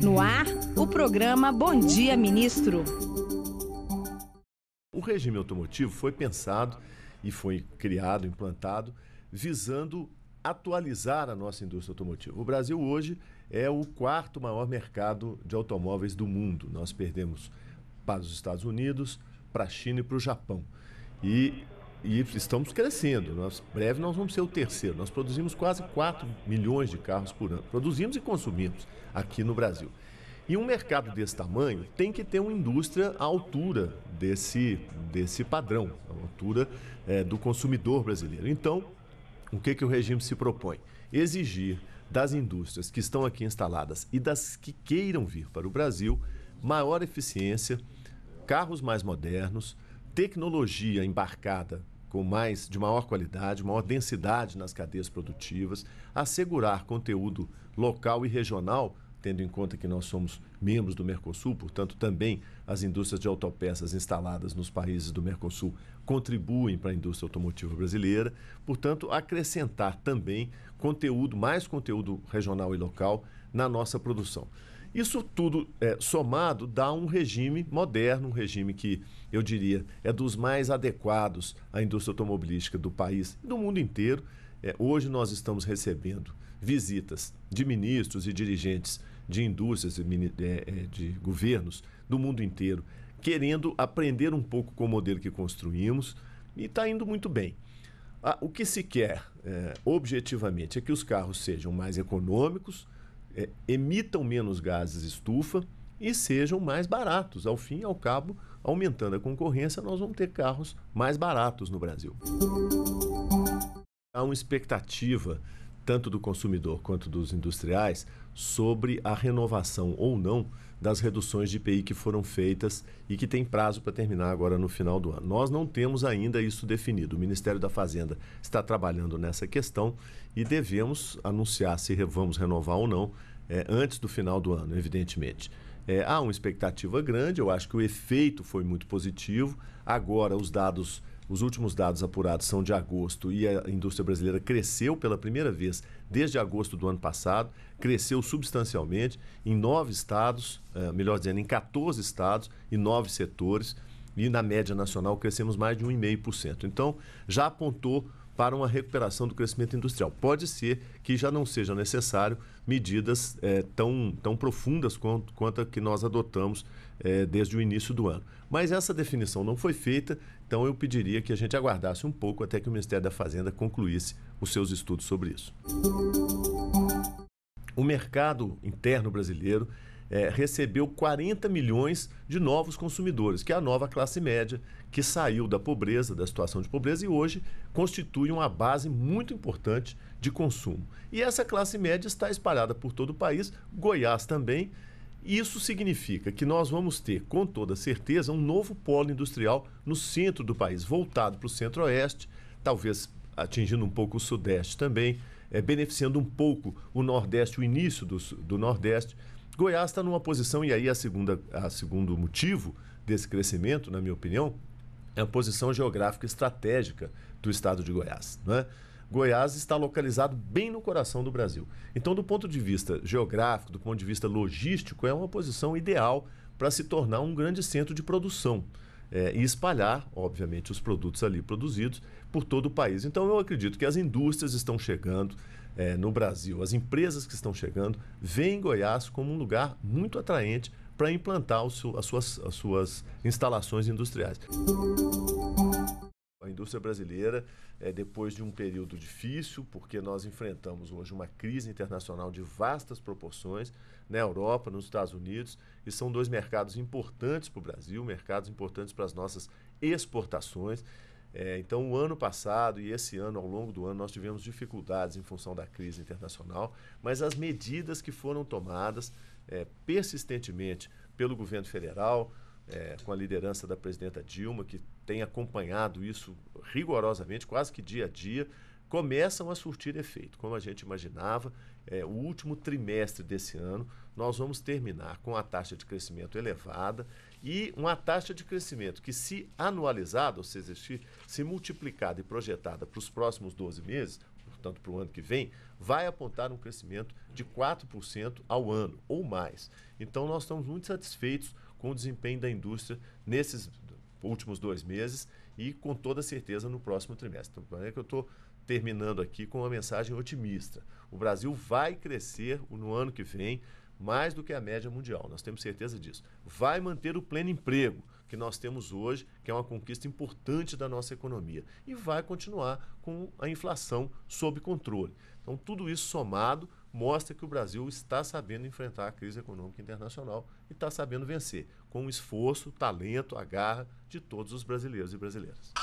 No ar, o programa Bom Dia Ministro. O regime automotivo foi pensado e foi criado, implantado, visando atualizar a nossa indústria automotiva. O Brasil hoje é o quarto maior mercado de automóveis do mundo. Nós perdemos para os Estados Unidos, para a China e para o Japão. E e estamos crescendo. Nós, breve nós vamos ser o terceiro. Nós produzimos quase 4 milhões de carros por ano. Produzimos e consumimos aqui no Brasil. E um mercado desse tamanho tem que ter uma indústria à altura desse, desse padrão, à altura é, do consumidor brasileiro. Então, o que, que o regime se propõe? Exigir das indústrias que estão aqui instaladas e das que queiram vir para o Brasil maior eficiência, carros mais modernos, tecnologia embarcada com mais de maior qualidade, maior densidade nas cadeias produtivas, assegurar conteúdo local e regional, tendo em conta que nós somos membros do Mercosul, portanto, também as indústrias de autopeças instaladas nos países do Mercosul contribuem para a indústria automotiva brasileira, portanto, acrescentar também conteúdo, mais conteúdo regional e local na nossa produção. Isso tudo é, somado dá um regime moderno, um regime que eu diria é dos mais adequados à indústria automobilística do país e do mundo inteiro. É, hoje nós estamos recebendo visitas de ministros e dirigentes de indústrias e de, é, é, de governos do mundo inteiro, querendo aprender um pouco com o modelo que construímos e está indo muito bem. Ah, o que se quer é, objetivamente é que os carros sejam mais econômicos, é, emitam menos gases estufa e sejam mais baratos. Ao fim e ao cabo, aumentando a concorrência, nós vamos ter carros mais baratos no Brasil. Há uma expectativa tanto do consumidor quanto dos industriais, sobre a renovação ou não das reduções de IPI que foram feitas e que tem prazo para terminar agora no final do ano. Nós não temos ainda isso definido. O Ministério da Fazenda está trabalhando nessa questão e devemos anunciar se vamos renovar ou não é, antes do final do ano, evidentemente. É, há uma expectativa grande, eu acho que o efeito foi muito positivo. Agora, os dados os últimos dados apurados são de agosto e a indústria brasileira cresceu pela primeira vez desde agosto do ano passado, cresceu substancialmente em nove estados, eh, melhor dizendo, em 14 estados e nove setores, e na média nacional crescemos mais de 1,5%. Então, já apontou para uma recuperação do crescimento industrial. Pode ser que já não seja necessário medidas é, tão, tão profundas quanto, quanto a que nós adotamos é, desde o início do ano. Mas essa definição não foi feita, então eu pediria que a gente aguardasse um pouco até que o Ministério da Fazenda concluísse os seus estudos sobre isso. O mercado interno brasileiro é, recebeu 40 milhões de novos consumidores, que é a nova classe média que saiu da pobreza, da situação de pobreza e hoje constitui uma base muito importante de consumo. E essa classe média está espalhada por todo o país, Goiás também. Isso significa que nós vamos ter, com toda certeza, um novo polo industrial no centro do país, voltado para o centro-oeste, talvez atingindo um pouco o sudeste também, é, beneficiando um pouco o nordeste, o início do, do nordeste. Goiás está numa posição, e aí a segunda a segundo motivo desse crescimento, na minha opinião, é a posição geográfica estratégica do estado de Goiás. É? Goiás está localizado bem no coração do Brasil. Então, do ponto de vista geográfico, do ponto de vista logístico, é uma posição ideal para se tornar um grande centro de produção é, e espalhar, obviamente, os produtos ali produzidos por todo o país. Então, eu acredito que as indústrias estão chegando é, no Brasil, as empresas que estão chegando veem Goiás como um lugar muito atraente para implantar seu, as, suas, as suas instalações industriais. Música a indústria brasileira, é, depois de um período difícil, porque nós enfrentamos hoje uma crise internacional de vastas proporções na né, Europa, nos Estados Unidos, e são dois mercados importantes para o Brasil, mercados importantes para as nossas exportações. É, então, o ano passado e esse ano, ao longo do ano, nós tivemos dificuldades em função da crise internacional, mas as medidas que foram tomadas é, persistentemente pelo governo federal, é, com a liderança da presidenta Dilma, que tem acompanhado isso rigorosamente, quase que dia a dia, começam a surtir efeito. Como a gente imaginava, é, o último trimestre desse ano, nós vamos terminar com a taxa de crescimento elevada e uma taxa de crescimento que, se anualizada, ou seja, se, se multiplicada e projetada para os próximos 12 meses, portanto, para o ano que vem, vai apontar um crescimento de 4% ao ano ou mais. Então, nós estamos muito satisfeitos com o desempenho da indústria nesses últimos dois meses e com toda certeza no próximo trimestre. Então, é que eu estou terminando aqui com uma mensagem otimista. O Brasil vai crescer no ano que vem mais do que a média mundial, nós temos certeza disso. Vai manter o pleno emprego que nós temos hoje, que é uma conquista importante da nossa economia, e vai continuar com a inflação sob controle. Então, tudo isso somado mostra que o Brasil está sabendo enfrentar a crise econômica internacional e está sabendo vencer, com o esforço, talento, a garra de todos os brasileiros e brasileiras.